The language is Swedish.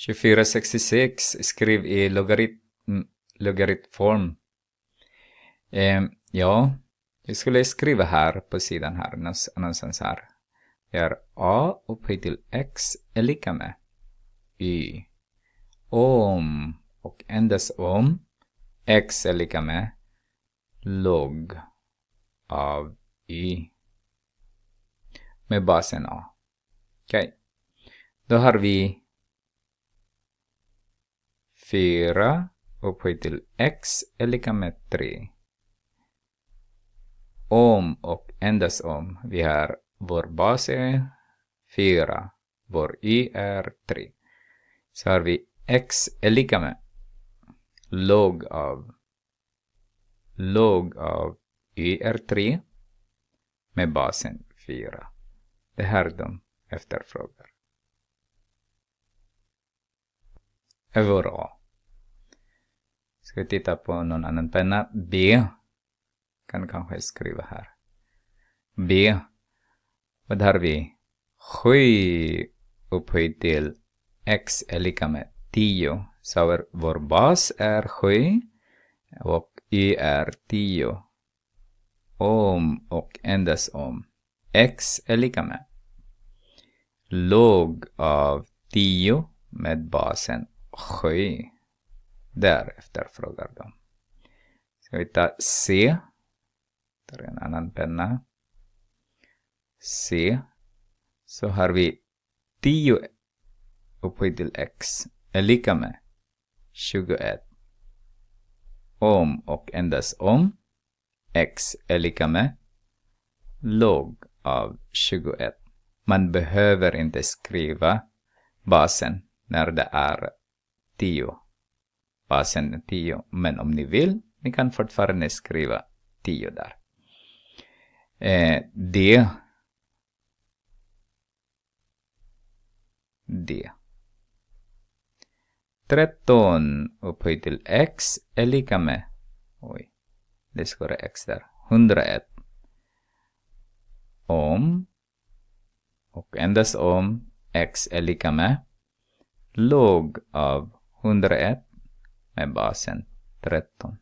2466 skriv i logaritm, logaritform. Eh, ja, jag skulle skriva här på sidan här, någonstans här. Där a upphöjt till x är lika med y. Om och endast om x är lika med log av y med basen a. Okej. Okay. Då har vi 4 upphöjt till x är lika med 3. Om och endast om vi har vår bas är 4, vår y är 3. Så har vi x är lika med log av log av y är 3 med basen 4. Det här är de efterfrågar. Överallt. Ska vi titta på någon annan penna? B. Kan kanske skriva här. B. Vad har vi? 7 upphöjt till x är lika med 10. Så vår bas är 7 och y är 10. Om och endast om x är lika med log av 10 med basen 7. Därefter frågar de. Ska vi ta C? Tar en annan penna. C. Så har vi 10 upphöjt till x är lika med 21. Om och endast om x är lika med log av 21. Man behöver inte skriva basen när det är 10 passen 10. Men om ni vill, ni kan fortfarande skriva 10 där. Eh, det. Det. 13 upphöjt till x är lika med, oj, det ska vara x där, 101. Om, och endast om, x är lika med log av 101 med basen 13.